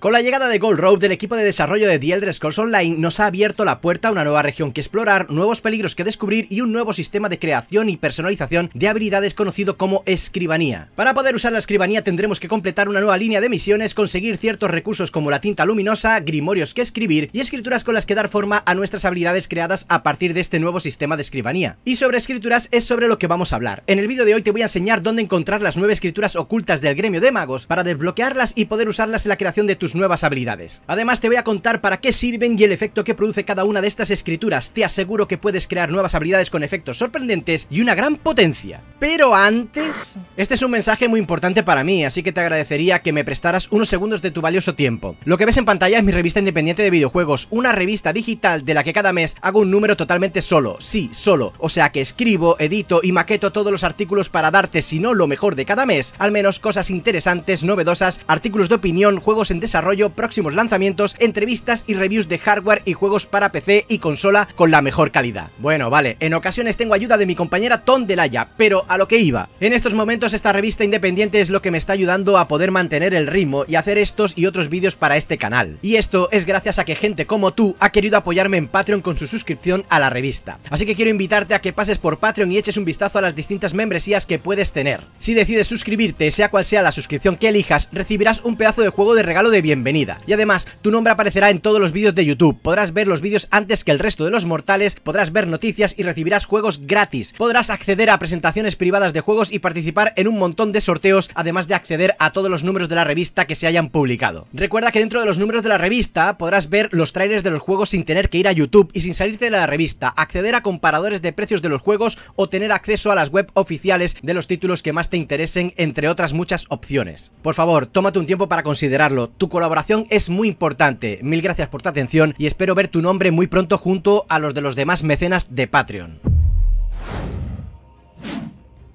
Con la llegada de Gold Road, del equipo de desarrollo de The Elder Online nos ha abierto la puerta a una nueva región que explorar, nuevos peligros que descubrir y un nuevo sistema de creación y personalización de habilidades conocido como escribanía. Para poder usar la escribanía tendremos que completar una nueva línea de misiones, conseguir ciertos recursos como la tinta luminosa, grimorios que escribir y escrituras con las que dar forma a nuestras habilidades creadas a partir de este nuevo sistema de escribanía. Y sobre escrituras es sobre lo que vamos a hablar. En el vídeo de hoy te voy a enseñar dónde encontrar las nueve escrituras ocultas del gremio de magos para desbloquearlas y poder usarlas en la creación de tus nuevas habilidades. Además te voy a contar para qué sirven y el efecto que produce cada una de estas escrituras. Te aseguro que puedes crear nuevas habilidades con efectos sorprendentes y una gran potencia. Pero antes... Este es un mensaje muy importante para mí, así que te agradecería que me prestaras unos segundos de tu valioso tiempo. Lo que ves en pantalla es mi revista independiente de videojuegos, una revista digital de la que cada mes hago un número totalmente solo, sí, solo, o sea que escribo, edito y maqueto todos los artículos para darte, si no lo mejor de cada mes, al menos cosas interesantes, novedosas, artículos de opinión, juegos en desarrollo, desarrollo, próximos lanzamientos, entrevistas y reviews de hardware y juegos para PC y consola con la mejor calidad. Bueno, vale, en ocasiones tengo ayuda de mi compañera Tom Delaya, pero a lo que iba. En estos momentos esta revista independiente es lo que me está ayudando a poder mantener el ritmo y hacer estos y otros vídeos para este canal. Y esto es gracias a que gente como tú ha querido apoyarme en Patreon con su suscripción a la revista. Así que quiero invitarte a que pases por Patreon y eches un vistazo a las distintas membresías que puedes tener. Si decides suscribirte, sea cual sea la suscripción que elijas, recibirás un pedazo de juego de regalo de bienvenida. Y además, tu nombre aparecerá en todos los vídeos de YouTube, podrás ver los vídeos antes que el resto de los mortales, podrás ver noticias y recibirás juegos gratis, podrás acceder a presentaciones privadas de juegos y participar en un montón de sorteos, además de acceder a todos los números de la revista que se hayan publicado. Recuerda que dentro de los números de la revista podrás ver los trailers de los juegos sin tener que ir a YouTube y sin salirte de la revista, acceder a comparadores de precios de los juegos o tener acceso a las web oficiales de los títulos que más te interesen, entre otras muchas opciones. Por favor, tómate un tiempo para considerarlo, colaboración es muy importante. Mil gracias por tu atención y espero ver tu nombre muy pronto junto a los de los demás mecenas de Patreon.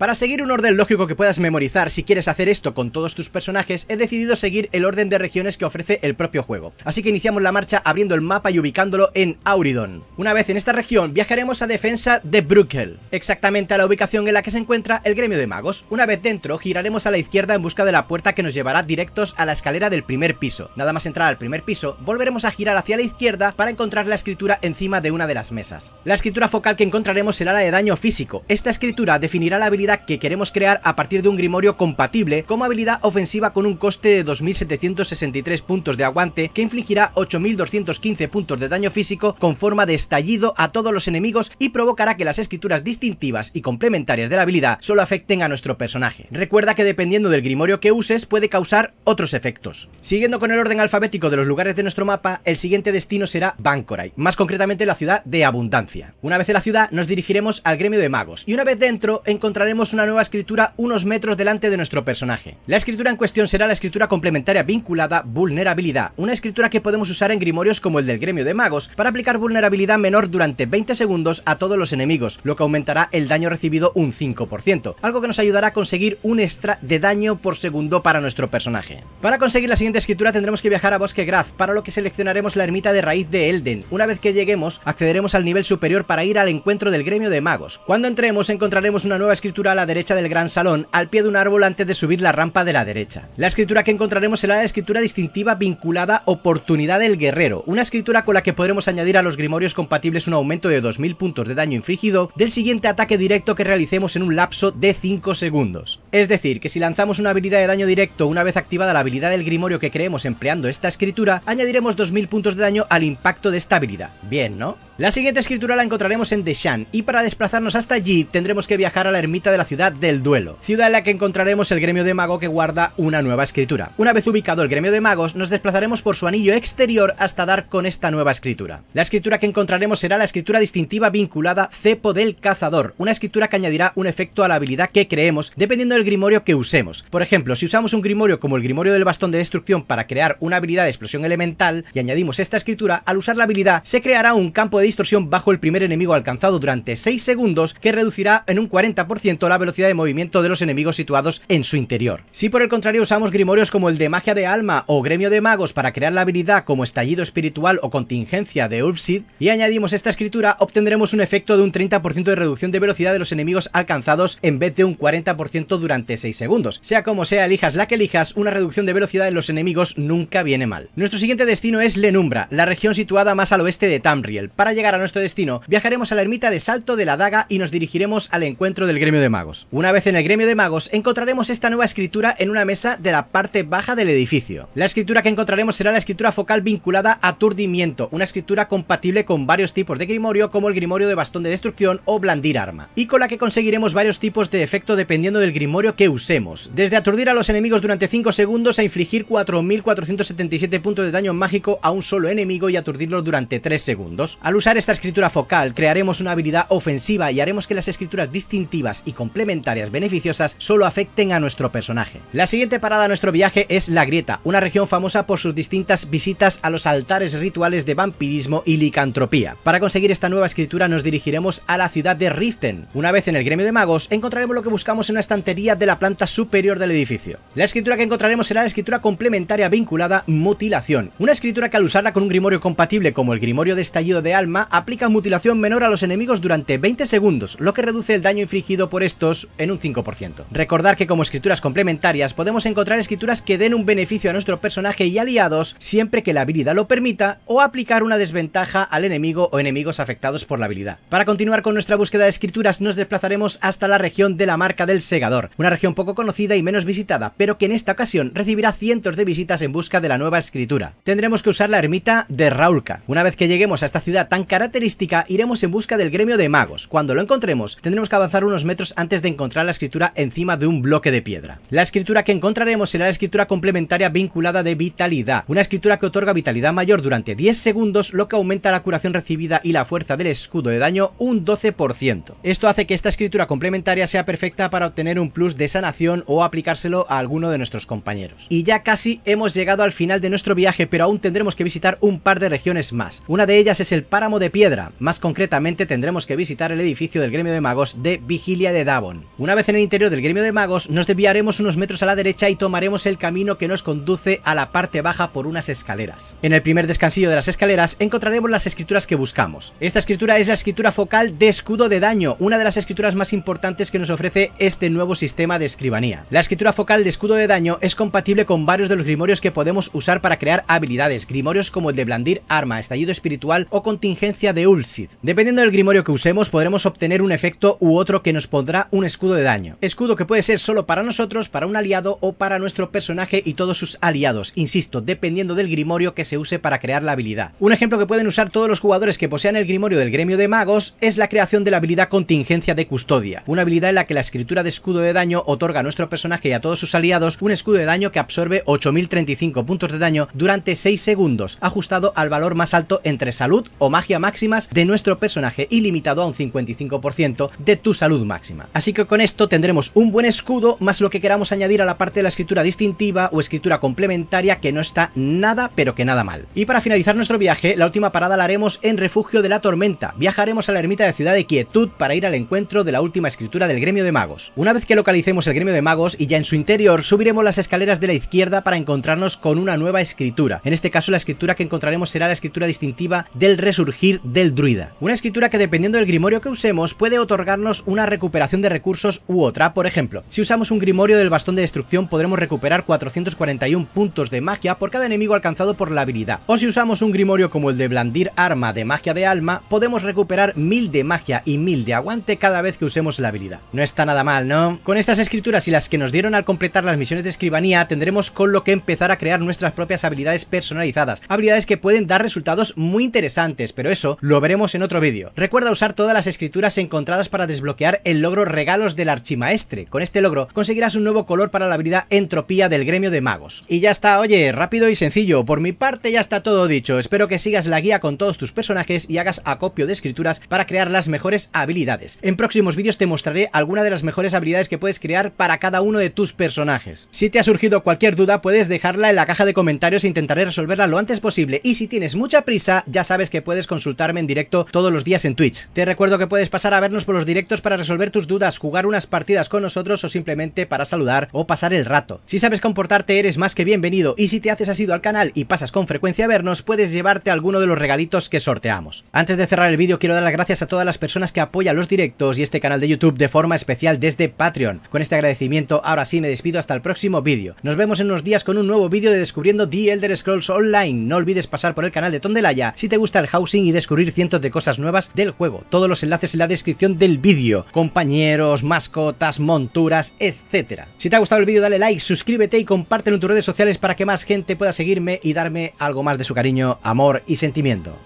Para seguir un orden lógico que puedas memorizar si quieres hacer esto con todos tus personajes, he decidido seguir el orden de regiones que ofrece el propio juego. Así que iniciamos la marcha abriendo el mapa y ubicándolo en Auridon. Una vez en esta región, viajaremos a defensa de Bruckel, exactamente a la ubicación en la que se encuentra el gremio de magos. Una vez dentro, giraremos a la izquierda en busca de la puerta que nos llevará directos a la escalera del primer piso. Nada más entrar al primer piso, volveremos a girar hacia la izquierda para encontrar la escritura encima de una de las mesas. La escritura focal que encontraremos será la de daño físico. Esta escritura definirá la habilidad que queremos crear a partir de un Grimorio compatible como habilidad ofensiva con un coste de 2763 puntos de aguante que infligirá 8215 puntos de daño físico con forma de estallido a todos los enemigos y provocará que las escrituras distintivas y complementarias de la habilidad solo afecten a nuestro personaje. Recuerda que dependiendo del Grimorio que uses puede causar otros efectos. Siguiendo con el orden alfabético de los lugares de nuestro mapa, el siguiente destino será Bankorai, más concretamente la ciudad de Abundancia. Una vez en la ciudad nos dirigiremos al gremio de magos y una vez dentro encontraremos una nueva escritura unos metros delante de nuestro personaje. La escritura en cuestión será la escritura complementaria vinculada Vulnerabilidad, una escritura que podemos usar en grimorios como el del Gremio de Magos para aplicar vulnerabilidad menor durante 20 segundos a todos los enemigos, lo que aumentará el daño recibido un 5%, algo que nos ayudará a conseguir un extra de daño por segundo para nuestro personaje. Para conseguir la siguiente escritura tendremos que viajar a Bosque Graz, para lo que seleccionaremos la ermita de raíz de Elden. Una vez que lleguemos, accederemos al nivel superior para ir al encuentro del Gremio de Magos. Cuando entremos encontraremos una nueva escritura a la derecha del gran salón, al pie de un árbol antes de subir la rampa de la derecha. La escritura que encontraremos será la escritura distintiva vinculada Oportunidad del Guerrero, una escritura con la que podremos añadir a los grimorios compatibles un aumento de 2000 puntos de daño infligido del siguiente ataque directo que realicemos en un lapso de 5 segundos. Es decir, que si lanzamos una habilidad de daño directo una vez activada la habilidad del grimorio que creemos empleando esta escritura, añadiremos 2000 puntos de daño al impacto de esta habilidad. Bien, ¿no? La siguiente escritura la encontraremos en Deshan, y para desplazarnos hasta allí tendremos que viajar a la ermita de la ciudad del duelo, ciudad en la que encontraremos el gremio de mago que guarda una nueva escritura. Una vez ubicado el gremio de magos, nos desplazaremos por su anillo exterior hasta dar con esta nueva escritura. La escritura que encontraremos será la escritura distintiva vinculada Cepo del Cazador, una escritura que añadirá un efecto a la habilidad que creemos dependiendo del grimorio que usemos. Por ejemplo, si usamos un grimorio como el grimorio del bastón de destrucción para crear una habilidad de explosión elemental y añadimos esta escritura, al usar la habilidad se creará un campo de distorsión bajo el primer enemigo alcanzado durante 6 segundos que reducirá en un 40% la velocidad de movimiento de los enemigos situados en su interior. Si por el contrario usamos grimorios como el de magia de alma o gremio de magos para crear la habilidad como estallido espiritual o contingencia de Ulfsid y añadimos esta escritura obtendremos un efecto de un 30% de reducción de velocidad de los enemigos alcanzados en vez de un 40% durante 6 segundos. Sea como sea, elijas la que elijas, una reducción de velocidad de los enemigos nunca viene mal. Nuestro siguiente destino es Lenumbra, la región situada más al oeste de Tamriel, llegar a nuestro destino, viajaremos a la ermita de Salto de la Daga y nos dirigiremos al encuentro del gremio de magos. Una vez en el gremio de magos, encontraremos esta nueva escritura en una mesa de la parte baja del edificio. La escritura que encontraremos será la escritura focal vinculada a aturdimiento, una escritura compatible con varios tipos de grimorio como el grimorio de bastón de destrucción o blandir arma, y con la que conseguiremos varios tipos de efecto dependiendo del grimorio que usemos, desde aturdir a los enemigos durante 5 segundos a infligir 4477 puntos de daño mágico a un solo enemigo y aturdirlo durante 3 segundos usar esta escritura focal, crearemos una habilidad ofensiva y haremos que las escrituras distintivas y complementarias beneficiosas solo afecten a nuestro personaje. La siguiente parada de nuestro viaje es La Grieta, una región famosa por sus distintas visitas a los altares rituales de vampirismo y licantropía. Para conseguir esta nueva escritura nos dirigiremos a la ciudad de Riften. Una vez en el gremio de magos, encontraremos lo que buscamos en una estantería de la planta superior del edificio. La escritura que encontraremos será la escritura complementaria vinculada Mutilación, una escritura que al usarla con un grimorio compatible como el grimorio de estallido de alma aplica mutilación menor a los enemigos durante 20 segundos, lo que reduce el daño infligido por estos en un 5%. Recordar que como escrituras complementarias podemos encontrar escrituras que den un beneficio a nuestro personaje y aliados siempre que la habilidad lo permita o aplicar una desventaja al enemigo o enemigos afectados por la habilidad. Para continuar con nuestra búsqueda de escrituras nos desplazaremos hasta la región de la marca del segador, una región poco conocida y menos visitada, pero que en esta ocasión recibirá cientos de visitas en busca de la nueva escritura. Tendremos que usar la ermita de Raulka. Una vez que lleguemos a esta ciudad tan característica, iremos en busca del gremio de magos. Cuando lo encontremos, tendremos que avanzar unos metros antes de encontrar la escritura encima de un bloque de piedra. La escritura que encontraremos será la escritura complementaria vinculada de vitalidad, una escritura que otorga vitalidad mayor durante 10 segundos, lo que aumenta la curación recibida y la fuerza del escudo de daño un 12%. Esto hace que esta escritura complementaria sea perfecta para obtener un plus de sanación o aplicárselo a alguno de nuestros compañeros. Y ya casi hemos llegado al final de nuestro viaje, pero aún tendremos que visitar un par de regiones más. Una de ellas es el páramo de Piedra. Más concretamente tendremos que visitar el edificio del Gremio de Magos de Vigilia de Davon. Una vez en el interior del Gremio de Magos, nos desviaremos unos metros a la derecha y tomaremos el camino que nos conduce a la parte baja por unas escaleras. En el primer descansillo de las escaleras encontraremos las escrituras que buscamos. Esta escritura es la escritura focal de escudo de daño, una de las escrituras más importantes que nos ofrece este nuevo sistema de escribanía. La escritura focal de escudo de daño es compatible con varios de los grimorios que podemos usar para crear habilidades, grimorios como el de blandir arma, estallido espiritual o contingente de Ulcid. Dependiendo del grimorio que usemos, podremos obtener un efecto u otro que nos pondrá un escudo de daño. Escudo que puede ser solo para nosotros, para un aliado o para nuestro personaje y todos sus aliados, insisto, dependiendo del grimorio que se use para crear la habilidad. Un ejemplo que pueden usar todos los jugadores que posean el grimorio del gremio de magos es la creación de la habilidad Contingencia de Custodia, una habilidad en la que la escritura de escudo de daño otorga a nuestro personaje y a todos sus aliados un escudo de daño que absorbe 8035 puntos de daño durante 6 segundos, ajustado al valor más alto entre salud o magia máximas de nuestro personaje ilimitado a un 55% de tu salud máxima. Así que con esto tendremos un buen escudo más lo que queramos añadir a la parte de la escritura distintiva o escritura complementaria que no está nada pero que nada mal. Y para finalizar nuestro viaje, la última parada la haremos en Refugio de la Tormenta. Viajaremos a la ermita de Ciudad de Quietud para ir al encuentro de la última escritura del Gremio de Magos. Una vez que localicemos el Gremio de Magos y ya en su interior, subiremos las escaleras de la izquierda para encontrarnos con una nueva escritura. En este caso la escritura que encontraremos será la escritura distintiva del Resurgir del Druida. Una escritura que dependiendo del grimorio que usemos puede otorgarnos una recuperación de recursos u otra. Por ejemplo, si usamos un grimorio del bastón de destrucción podremos recuperar 441 puntos de magia por cada enemigo alcanzado por la habilidad. O si usamos un grimorio como el de blandir arma de magia de alma, podemos recuperar 1000 de magia y 1000 de aguante cada vez que usemos la habilidad. No está nada mal, ¿no? Con estas escrituras y las que nos dieron al completar las misiones de escribanía, tendremos con lo que empezar a crear nuestras propias habilidades personalizadas. Habilidades que pueden dar resultados muy interesantes, pero eso lo veremos en otro vídeo. Recuerda usar todas las escrituras encontradas para desbloquear el logro Regalos del Archimaestre. Con este logro conseguirás un nuevo color para la habilidad Entropía del Gremio de Magos. Y ya está, oye, rápido y sencillo, por mi parte ya está todo dicho, espero que sigas la guía con todos tus personajes y hagas acopio de escrituras para crear las mejores habilidades. En próximos vídeos te mostraré algunas de las mejores habilidades que puedes crear para cada uno de tus personajes. Si te ha surgido cualquier duda puedes dejarla en la caja de comentarios e intentaré resolverla lo antes posible y si tienes mucha prisa ya sabes que puedes consultarme en directo todos los días en Twitch. Te recuerdo que puedes pasar a vernos por los directos para resolver tus dudas, jugar unas partidas con nosotros o simplemente para saludar o pasar el rato. Si sabes comportarte eres más que bienvenido y si te haces asido al canal y pasas con frecuencia a vernos puedes llevarte alguno de los regalitos que sorteamos. Antes de cerrar el vídeo quiero dar las gracias a todas las personas que apoyan los directos y este canal de YouTube de forma especial desde Patreon. Con este agradecimiento ahora sí me despido hasta el próximo vídeo. Nos vemos en unos días con un nuevo vídeo de Descubriendo The Elder Scrolls Online. No olvides pasar por el canal de Tondelaya si te gusta el housing y descubrir cientos de cosas nuevas del juego. Todos los enlaces en la descripción del vídeo, compañeros, mascotas, monturas, etc. Si te ha gustado el vídeo dale like, suscríbete y compártelo en tus redes sociales para que más gente pueda seguirme y darme algo más de su cariño, amor y sentimiento.